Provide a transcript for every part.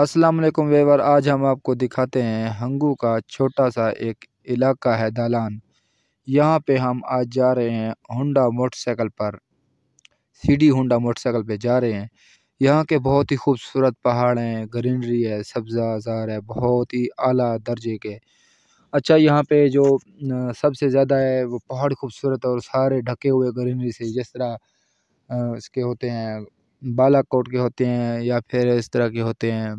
अस्सलाम वालेकुम वेवर आज हम आपको दिखाते हैं हंगू का छोटा सा एक इलाका है दालान यहाँ पे हम आज जा रहे हैं होंडा मोटरसाइकिल पर सीडी होंडा मोटरसाइकिल पे जा रहे हैं यहाँ के बहुत ही खूबसूरत पहाड़ हैं ग्रीनरी है सब्जा जार है बहुत ही आला दर्जे के अच्छा यहाँ पे जो सबसे ज़्यादा है वो पहाड़ खूबसूरत और सारे ढके हुए ग्रीनरी से जिस तरह इसके होते हैं बालाकोट के होते हैं या फिर इस तरह के होते हैं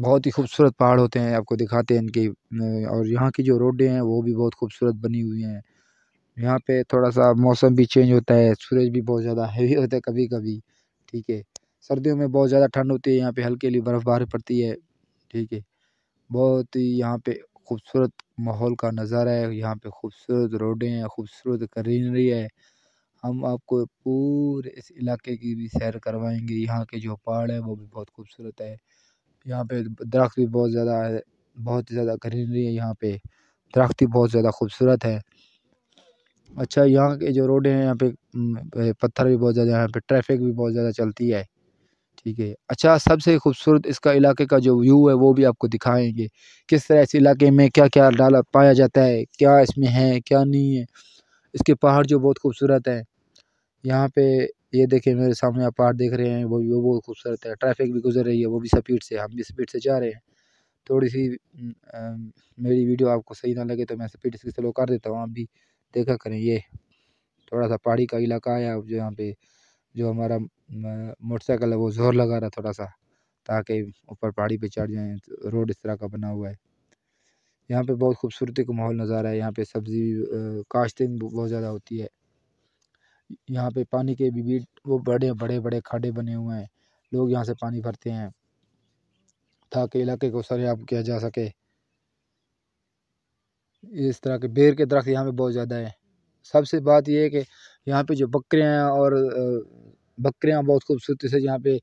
बहुत ही खूबसूरत पहाड़ होते हैं आपको दिखाते हैं इनकी और यहाँ की जो रोडें हैं वो भी बहुत खूबसूरत बनी हुई हैं यहाँ पे थोड़ा सा मौसम भी चेंज होता है सूरज भी बहुत ज़्यादा हैवी होता है कभी कभी ठीक है सर्दियों में बहुत ज़्यादा ठंड होती है यहाँ पे हल्के लिए बर्फ़बारी पड़ती है ठीक है बहुत ही यहाँ पे खूबसूरत माहौल का नज़ारा है यहाँ पे खूबसूरत रोडें हैं खूबसूरत ग्रीनरी है हम आपको पूरे इस इलाके की भी सैर करवाएंगे यहाँ के जो पहाड़ है वो भी बहुत खूबसूरत है यहाँ पे दरख्त भी बहुत ज़्यादा है बहुत ज़्यादा ग्रीनरी है यहाँ पे दरख्त भी बहुत ज़्यादा खूबसूरत है अच्छा यहाँ के जो रोड हैं यहाँ पे पत्थर भी बहुत ज़्यादा यहाँ पे ट्रैफिक भी बहुत ज़्यादा चलती है ठीक है अच्छा सबसे खूबसूरत इसका इलाके का जो व्यू है वो भी आपको दिखाएंगे किस तरह इस इलाके में क्या क्या डाला पाया जाता है क्या इसमें है क्या नहीं है इसके पहाड़ जो बहुत खूबसूरत हैं यहाँ पे ये देखिए मेरे सामने आप पहाड़ देख रहे हैं वो भी वो बहुत खूबसूरत है ट्रैफिक भी गुजर रही है वो भी स्पीड से हम भी स्पीड से जा रहे हैं थोड़ी सी आ, मेरी वीडियो आपको सही ना लगे तो मैं स्पीड से स्लो कर देता हूँ आप भी देखा करें ये थोड़ा सा पहाड़ी का इलाका है अब जो यहाँ पे जो हमारा मोटरसाइकिल है वो जोर लगा रहा थोड़ा सा ताकि ऊपर पहाड़ी पे चढ़ जाएँ तो रोड इस तरह का बना हुआ है यहाँ पे बहुत खूबसूरती का माहौल नज़ारा है यहाँ पे सब्ज़ी काश्तें बहुत ज़्यादा होती है यहाँ पे पानी के भी वो बड़े बड़े बड़े खाडे बने हुए हैं लोग यहाँ से पानी भरते हैं ताकि इलाके को सरेआम किया जा सके इस तरह के बेर के दरख्त यहाँ पे बहुत ज़्यादा है सबसे बात यह है कि यहाँ पे जो बकरियाँ और बकरियाँ बहुत खूबसूरती से यहाँ पे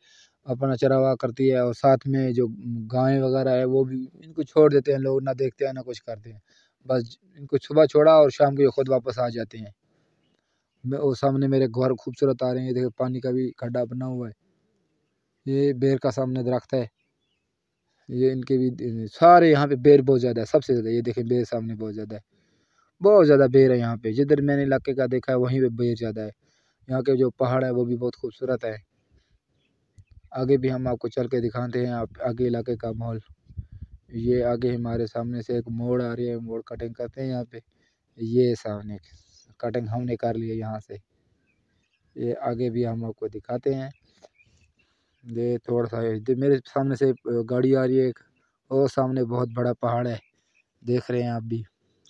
अपना चरावा करती है और साथ में जो गायें वगैरह है वो भी इनको छोड़ देते हैं लोग ना देखते हैं ना कुछ करते हैं बस इनको सुबह छोड़ा और शाम को ये खुद वापस आ जाते हैं और सामने मेरे घर खूबसूरत आ रहे हैं देखो पानी का भी खड्डा बना हुआ है ये बेर का सामने दरख्त है ये इनके भी सारे यहाँ पे बेर बहुत ज़्यादा है सबसे ज़्यादा ये देखें बेर सामने बहुत ज़्यादा है बहुत ज़्यादा बेर है यहाँ पे जिधर मैंने इलाके का देखा है वहीं पे बेर ज़्यादा है यहाँ के जो पहाड़ है वो भी बहुत खूबसूरत है आगे भी हम आपको चल के दिखाते हैं आप आगे इलाके का माहौल ये आगे हमारे सामने से एक मोड़ आ रही है मोड़ कटिंग करते हैं यहाँ पे ये सामने कटिंग हमने कर लिया यहाँ से ये आगे भी हम आपको दिखाते हैं ये थोड़ा सा ये मेरे सामने से गाड़ी आ रही है एक और सामने बहुत बड़ा पहाड़ है देख रहे हैं आप भी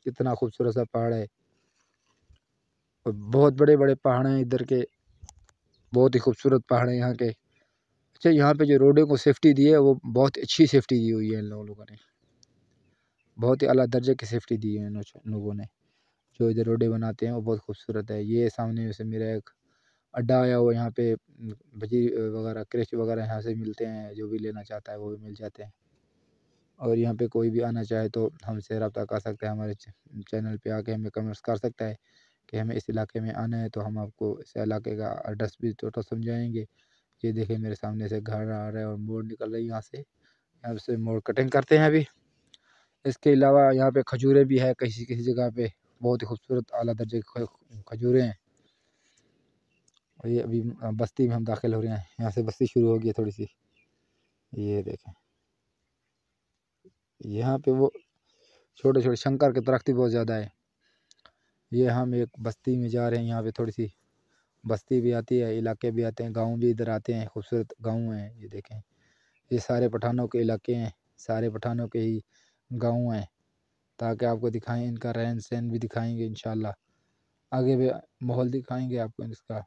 कितना खूबसूरत सा पहाड़ है बहुत बड़े बड़े पहाड़ हैं इधर के बहुत ही खूबसूरत पहाड़ है यहाँ के अच्छा यहाँ पे जो रोडों को सेफ्टी दी है वो बहुत अच्छी सेफ्टी दी हुई है इन लोगों ने बहुत ही अला दर्जे की सेफ्टी दी है इन लोगों ने जो इधर रोडे बनाते हैं वो बहुत खूबसूरत है ये सामने से मेरा एक अड्डा आया हुआ यहाँ पे भजी वगैरह क्रेच वगैरह यहाँ से मिलते हैं जो भी लेना चाहता है वो भी मिल जाते हैं और यहाँ पे कोई भी आना चाहे तो हमसे रबता कर सकता है हमारे चैनल पे आके हमें कमेंट्स कर सकता है कि हमें इस इलाके में आना है तो हम आपको इस इलाके का एड्रेस भी टोटल तो-, तो समझाएँगे ये देखें मेरे सामने से घर आ रहा है और मोड़ निकल रही है यहाँ से यहाँ से मोड़ कटिंग करते हैं अभी इसके अलावा यहाँ पे खजूरें भी है किसी किसी जगह पे बहुत ही खूबसूरत अली दर्जे की खजूरें हैं और ये अभी बस्ती में हम दाखिल हो रहे हैं यहाँ से बस्ती शुरू हो गई है थोड़ी सी ये देखें यहाँ पे वो छोटे छोटे शंकर के दरख्त भी बहुत ज़्यादा है ये हम एक बस्ती में जा रहे हैं यहाँ पे थोड़ी सी बस्ती भी आती है इलाके भी आते हैं गांव भी इधर आते हैं खूबसूरत गांव हैं ये देखें ये सारे पठानों के इलाके हैं सारे पठानों के ही गांव हैं ताकि आपको दिखाएं इनका रहन सहन भी दिखाएंगे इन आगे भी माहौल दिखाएंगे आपको इसका